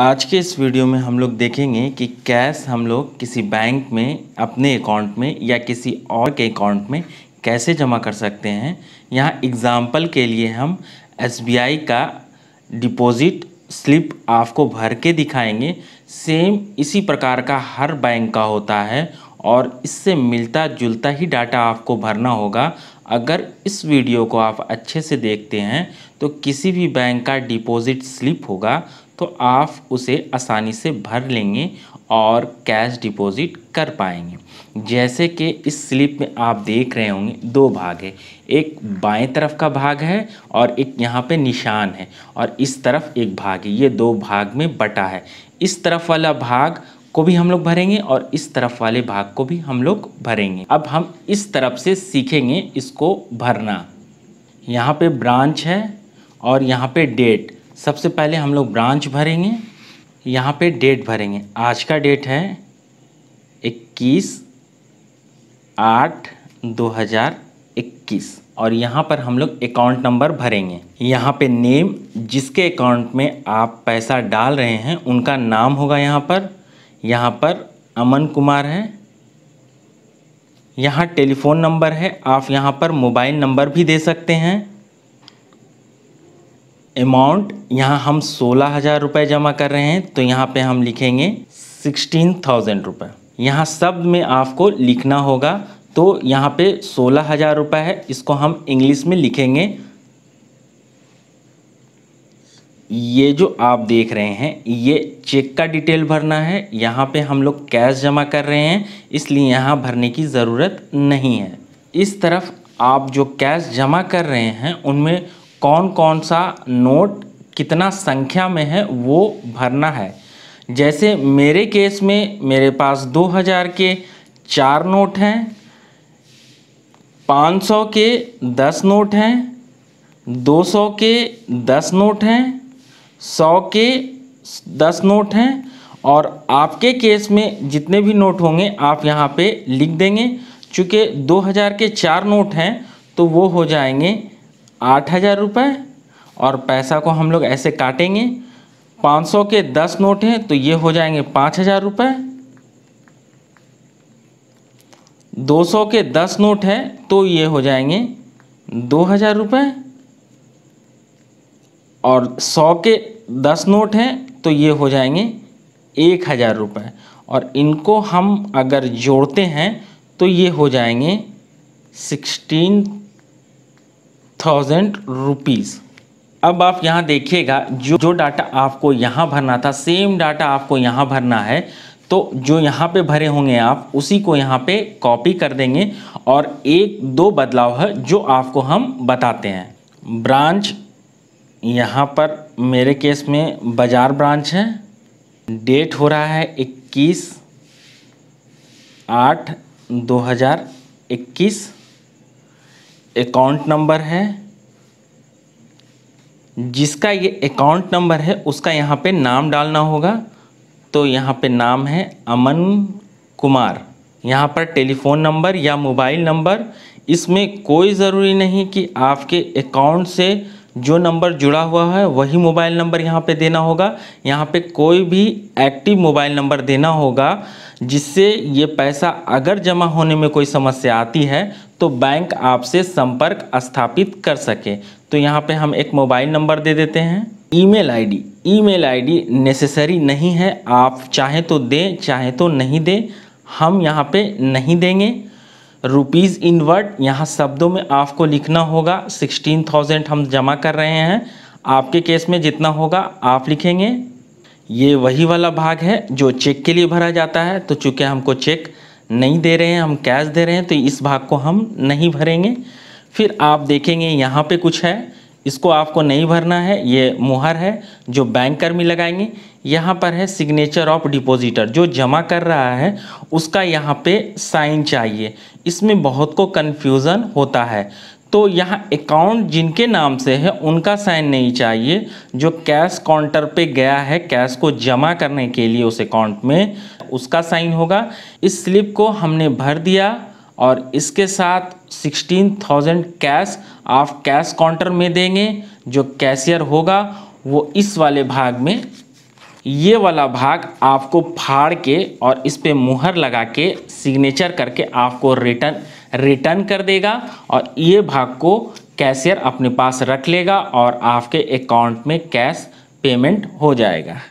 आज के इस वीडियो में हम लोग देखेंगे कि कैश हम लोग किसी बैंक में अपने अकाउंट में या किसी और के अकाउंट में कैसे जमा कर सकते हैं यहाँ एग्ज़ाम्पल के लिए हम एस का डिपॉज़िट स्लिप आपको भर के दिखाएंगे सेम इसी प्रकार का हर बैंक का होता है और इससे मिलता जुलता ही डाटा आपको भरना होगा अगर इस वीडियो को आप अच्छे से देखते हैं तो किसी भी बैंक का डिपॉज़िट स्लिप होगा तो आप उसे आसानी से भर लेंगे और कैश डिपॉजिट कर पाएंगे जैसे कि इस स्लिप में आप देख रहे होंगे दो भाग है एक बाएं तरफ का भाग है और एक यहाँ पे निशान है और इस तरफ एक भाग है ये दो भाग में बटा है इस तरफ वाला भाग को भी हम लोग भरेंगे और इस तरफ वाले भाग को भी हम लोग भरेंगे अब हम इस तरफ से सीखेंगे इसको भरना यहाँ पे ब्रांच है और यहाँ पे डेट सबसे पहले हम लोग ब्रांच भरेंगे यहाँ पे डेट भरेंगे आज का डेट है इक्कीस आठ दो हज़ार इक्कीस और यहाँ पर हम लोग अकाउंट नंबर भरेंगे यहाँ पे नेम जिसके अकाउंट में आप पैसा डाल रहे हैं उनका नाम होगा यहाँ पर यहाँ पर अमन कुमार है यहाँ टेलीफ़ोन नंबर है आप यहाँ पर मोबाइल नंबर भी दे सकते हैं अमाउंट यहाँ हम सोलह हज़ार रुपये जमा कर रहे हैं तो यहाँ पे हम लिखेंगे सिक्सटीन थाउजेंड रुपये यहाँ शब्द में आपको लिखना होगा तो यहाँ पे सोलह हज़ार रुपये है इसको हम इंग्लिश में लिखेंगे ये जो आप देख रहे हैं ये चेक का डिटेल भरना है यहाँ पे हम लोग कैश जमा कर रहे हैं इसलिए यहाँ भरने की ज़रूरत नहीं है इस तरफ आप जो कैश जमा कर रहे हैं उनमें कौन कौन सा नोट कितना संख्या में है वो भरना है जैसे मेरे केस में मेरे पास 2000 के चार नोट हैं 500 के दस नोट हैं 200 के दस नोट हैं 100 के दस नोट हैं और आपके केस में जितने भी नोट होंगे आप यहाँ पे लिख देंगे चूँकि 2000 के चार नोट हैं तो वो हो जाएंगे आठ हज़ार रुपये और पैसा को हम लोग ऐसे काटेंगे पाँच सौ के दस नोट हैं तो ये हो जाएंगे पाँच हज़ार रुपये दो सौ के दस नोट हैं तो ये हो जाएंगे दो हज़ार रुपये और सौ के दस नोट हैं तो ये हो जाएंगे एक हज़ार रुपये और इनको हम अगर जोड़ते हैं तो ये हो जाएंगे सिक्सटीन थाउजेंड रुपीज़ अब आप यहाँ देखिएगा जो जो डाटा आपको यहाँ भरना था सेम डाटा आपको यहाँ भरना है तो जो यहाँ पे भरे होंगे आप उसी को यहाँ पे कॉपी कर देंगे और एक दो बदलाव है जो आपको हम बताते हैं ब्रांच यहाँ पर मेरे केस में बाज़ार ब्रांच है डेट हो रहा है 21 आठ 2021 अकाउंट नंबर है जिसका ये अकाउंट नंबर है उसका यहाँ पे नाम डालना होगा तो यहाँ पे नाम है अमन कुमार यहाँ पर टेलीफोन नंबर या मोबाइल नंबर इसमें कोई ज़रूरी नहीं कि आपके अकाउंट से जो नंबर जुड़ा हुआ है वही मोबाइल नंबर यहाँ पे देना होगा यहाँ पे कोई भी एक्टिव मोबाइल नंबर देना होगा जिससे ये पैसा अगर जमा होने में कोई समस्या आती है तो बैंक आपसे संपर्क स्थापित कर सके तो यहाँ पे हम एक मोबाइल नंबर दे देते हैं email ID email ID necessary नहीं है आप चाहे तो दें चाहे तो नहीं दें हम यहाँ पर नहीं देंगे रुपीज़ इनवर्ट यहाँ शब्दों में आपको लिखना होगा सिक्सटीन थाउजेंड हम जमा कर रहे हैं आपके केस में जितना होगा आप लिखेंगे ये वही वाला भाग है जो चेक के लिए भरा जाता है तो चूँकि हमको चेक नहीं दे रहे हैं हम कैश दे रहे हैं तो इस भाग को हम नहीं भरेंगे फिर आप देखेंगे यहाँ पे कुछ है इसको आपको नहीं भरना है ये मुहर है जो बैंक कर्मी लगाएंगे यहाँ पर है सिग्नेचर ऑफ डिपॉजिटर जो जमा कर रहा है उसका यहाँ पे साइन चाहिए इसमें बहुत को कन्फ्यूज़न होता है तो यहाँ अकाउंट जिनके नाम से है उनका साइन नहीं चाहिए जो कैश काउंटर पे गया है कैश को जमा करने के लिए उस अकाउंट में उसका साइन होगा इस स्लिप को हमने भर दिया और इसके साथ 16,000 कैश आप कैश काउंटर में देंगे जो कैशियर होगा वो इस वाले भाग में ये वाला भाग आपको फाड़ के और इस पर मुहर लगा के सिग्नेचर करके आपको रिटर्न रिटर्न कर देगा और ये भाग को कैशियर अपने पास रख लेगा और आपके अकाउंट में कैश पेमेंट हो जाएगा